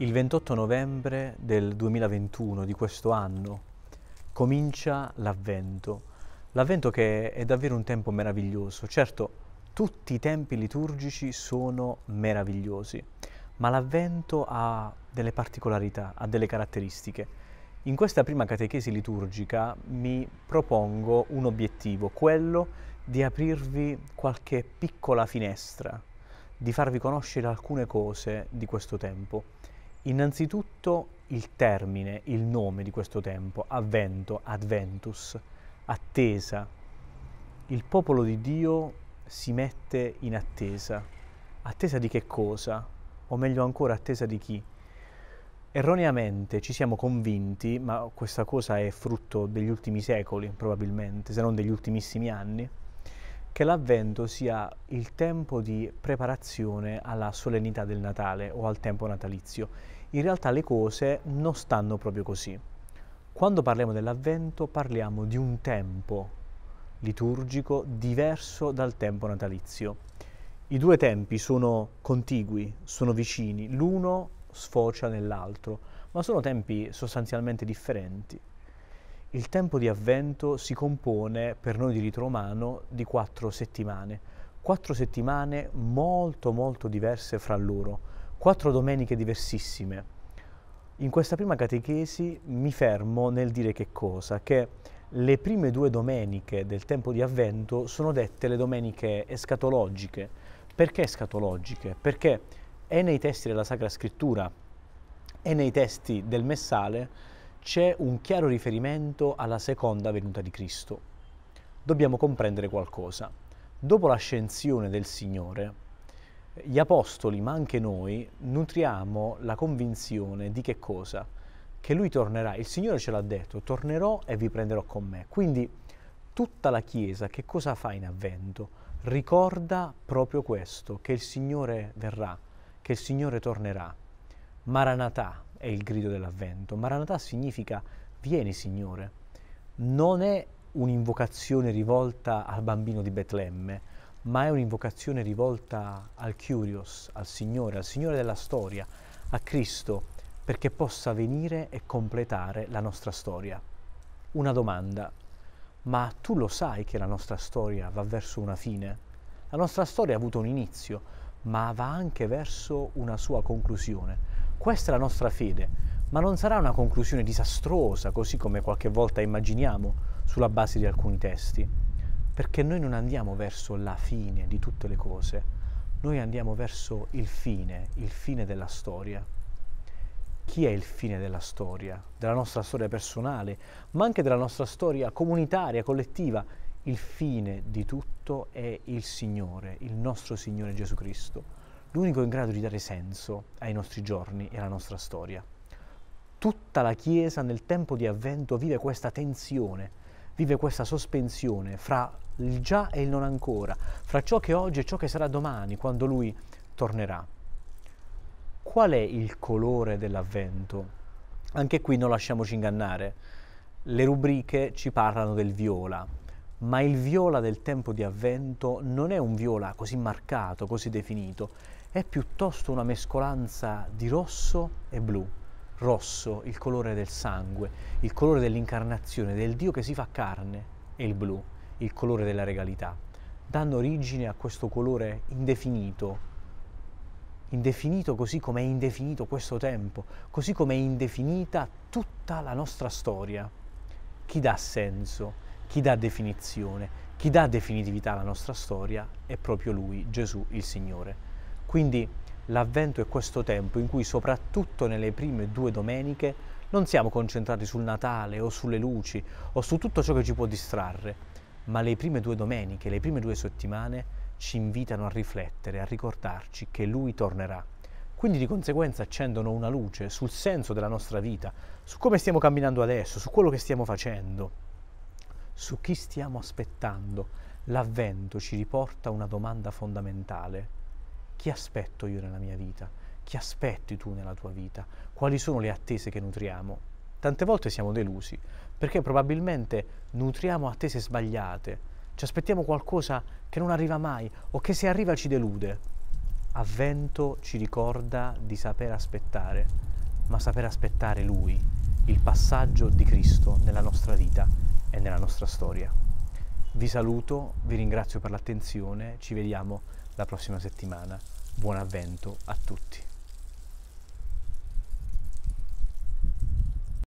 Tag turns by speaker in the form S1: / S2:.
S1: Il 28 novembre del 2021, di questo anno, comincia l'Avvento. L'Avvento che è davvero un tempo meraviglioso. Certo, tutti i tempi liturgici sono meravigliosi, ma l'Avvento ha delle particolarità, ha delle caratteristiche. In questa prima catechesi liturgica mi propongo un obiettivo, quello di aprirvi qualche piccola finestra, di farvi conoscere alcune cose di questo tempo Innanzitutto il termine, il nome di questo tempo, avvento, adventus, attesa. Il popolo di Dio si mette in attesa. Attesa di che cosa? O meglio ancora, attesa di chi? Erroneamente ci siamo convinti, ma questa cosa è frutto degli ultimi secoli probabilmente, se non degli ultimissimi anni, che l'avvento sia il tempo di preparazione alla solennità del Natale o al tempo natalizio. In realtà le cose non stanno proprio così. Quando parliamo dell'avvento parliamo di un tempo liturgico diverso dal tempo natalizio. I due tempi sono contigui, sono vicini, l'uno sfocia nell'altro, ma sono tempi sostanzialmente differenti. Il tempo di avvento si compone per noi di rito romano di quattro settimane. Quattro settimane molto molto diverse fra loro, quattro domeniche diversissime. In questa prima catechesi mi fermo nel dire che cosa? Che le prime due domeniche del tempo di avvento sono dette le domeniche escatologiche. Perché escatologiche? Perché è nei testi della Sacra Scrittura, è nei testi del Messale c'è un chiaro riferimento alla seconda venuta di Cristo. Dobbiamo comprendere qualcosa. Dopo l'ascensione del Signore, gli apostoli, ma anche noi, nutriamo la convinzione di che cosa? Che lui tornerà, il Signore ce l'ha detto, tornerò e vi prenderò con me. Quindi tutta la Chiesa che cosa fa in avvento? Ricorda proprio questo, che il Signore verrà, che il Signore tornerà. Maranatà, è il grido dell'avvento. Maranatha significa vieni Signore. Non è un'invocazione rivolta al bambino di Betlemme, ma è un'invocazione rivolta al Curios, al Signore, al Signore della storia, a Cristo, perché possa venire e completare la nostra storia. Una domanda, ma tu lo sai che la nostra storia va verso una fine? La nostra storia ha avuto un inizio, ma va anche verso una sua conclusione. Questa è la nostra fede, ma non sarà una conclusione disastrosa, così come qualche volta immaginiamo sulla base di alcuni testi, perché noi non andiamo verso la fine di tutte le cose, noi andiamo verso il fine, il fine della storia. Chi è il fine della storia, della nostra storia personale, ma anche della nostra storia comunitaria, collettiva? Il fine di tutto è il Signore, il nostro Signore Gesù Cristo l'unico in grado di dare senso ai nostri giorni e alla nostra storia. Tutta la Chiesa nel tempo di avvento vive questa tensione, vive questa sospensione fra il già e il non ancora, fra ciò che oggi e ciò che sarà domani, quando Lui tornerà. Qual è il colore dell'avvento? Anche qui non lasciamoci ingannare. Le rubriche ci parlano del viola, ma il viola del tempo di avvento non è un viola così marcato, così definito, è piuttosto una mescolanza di rosso e blu. Rosso, il colore del sangue, il colore dell'incarnazione, del Dio che si fa carne, e il blu, il colore della regalità, danno origine a questo colore indefinito, indefinito così come è indefinito questo tempo, così come è indefinita tutta la nostra storia. Chi dà senso, chi dà definizione, chi dà definitività alla nostra storia è proprio Lui, Gesù il Signore. Quindi l'avvento è questo tempo in cui soprattutto nelle prime due domeniche non siamo concentrati sul Natale o sulle luci o su tutto ciò che ci può distrarre, ma le prime due domeniche, le prime due settimane ci invitano a riflettere, a ricordarci che Lui tornerà. Quindi di conseguenza accendono una luce sul senso della nostra vita, su come stiamo camminando adesso, su quello che stiamo facendo, su chi stiamo aspettando. L'avvento ci riporta una domanda fondamentale chi aspetto io nella mia vita? Chi aspetti tu nella tua vita? Quali sono le attese che nutriamo? Tante volte siamo delusi perché probabilmente nutriamo attese sbagliate, ci aspettiamo qualcosa che non arriva mai o che se arriva ci delude. Avvento ci ricorda di saper aspettare, ma saper aspettare Lui, il passaggio di Cristo nella nostra vita e nella nostra storia. Vi saluto, vi ringrazio per l'attenzione, ci vediamo la prossima settimana. Buon avvento a tutti!